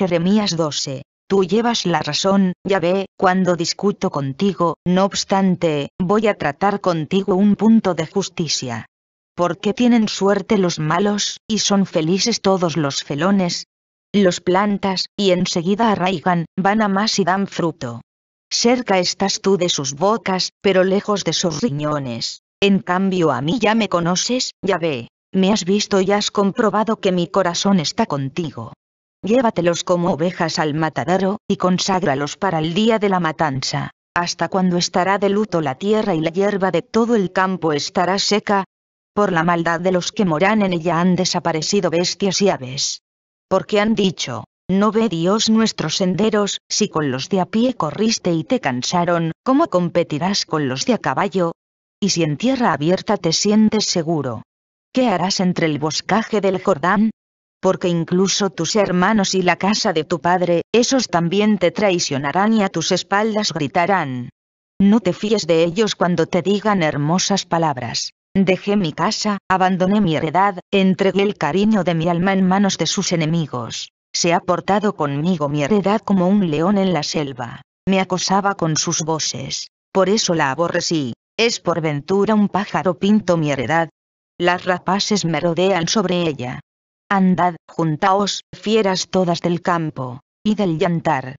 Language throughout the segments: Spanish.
Jeremías 12. Eh. Tú llevas la razón, ya ve, cuando discuto contigo, no obstante, voy a tratar contigo un punto de justicia. ¿Por qué tienen suerte los malos, y son felices todos los felones? Los plantas, y enseguida arraigan, van a más y dan fruto. Cerca estás tú de sus bocas, pero lejos de sus riñones. En cambio a mí ya me conoces, ya ve, me has visto y has comprobado que mi corazón está contigo llévatelos como ovejas al matadero, y conságralos para el día de la matanza. Hasta cuando estará de luto la tierra y la hierba de todo el campo estará seca. Por la maldad de los que moran en ella han desaparecido bestias y aves. Porque han dicho, ¿No ve Dios nuestros senderos, si con los de a pie corriste y te cansaron, cómo competirás con los de a caballo? Y si en tierra abierta te sientes seguro. ¿Qué harás entre el boscaje del Jordán? porque incluso tus hermanos y la casa de tu padre, esos también te traicionarán y a tus espaldas gritarán. No te fíes de ellos cuando te digan hermosas palabras. Dejé mi casa, abandoné mi heredad, entregué el cariño de mi alma en manos de sus enemigos. Se ha portado conmigo mi heredad como un león en la selva. Me acosaba con sus voces. Por eso la aborrecí. ¿Es por ventura un pájaro pinto mi heredad? Las rapaces me rodean sobre ella. Andad, juntaos, fieras todas del campo, y del llantar.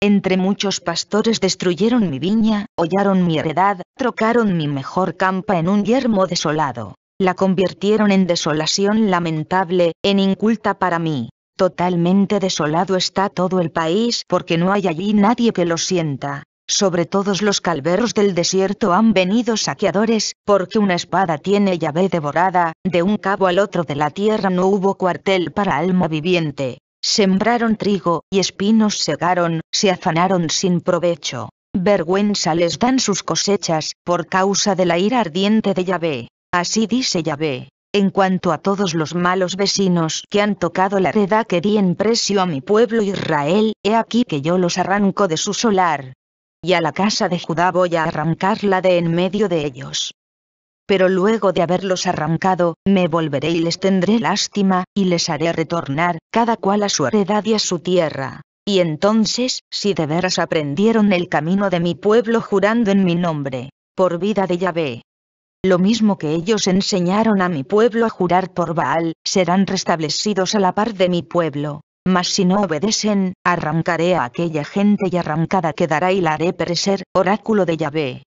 Entre muchos pastores destruyeron mi viña, hollaron mi heredad, trocaron mi mejor campa en un yermo desolado. La convirtieron en desolación lamentable, en inculta para mí. Totalmente desolado está todo el país porque no hay allí nadie que lo sienta. Sobre todos los calveros del desierto han venido saqueadores, porque una espada tiene Yahvé devorada, de un cabo al otro de la tierra no hubo cuartel para alma viviente. Sembraron trigo, y espinos segaron, se afanaron sin provecho. Vergüenza les dan sus cosechas, por causa de la ira ardiente de Yahvé. Así dice Yahvé. En cuanto a todos los malos vecinos que han tocado la reda que di en precio a mi pueblo Israel, he aquí que yo los arranco de su solar, y a la casa de Judá voy a arrancarla de en medio de ellos. Pero luego de haberlos arrancado, me volveré y les tendré lástima, y les haré retornar, cada cual a su heredad y a su tierra. Y entonces, si de veras aprendieron el camino de mi pueblo jurando en mi nombre, por vida de Yahvé, lo mismo que ellos enseñaron a mi pueblo a jurar por Baal, serán restablecidos a la par de mi pueblo mas si no obedecen, arrancaré a aquella gente y arrancada quedará y la haré perecer, oráculo de Yahvé.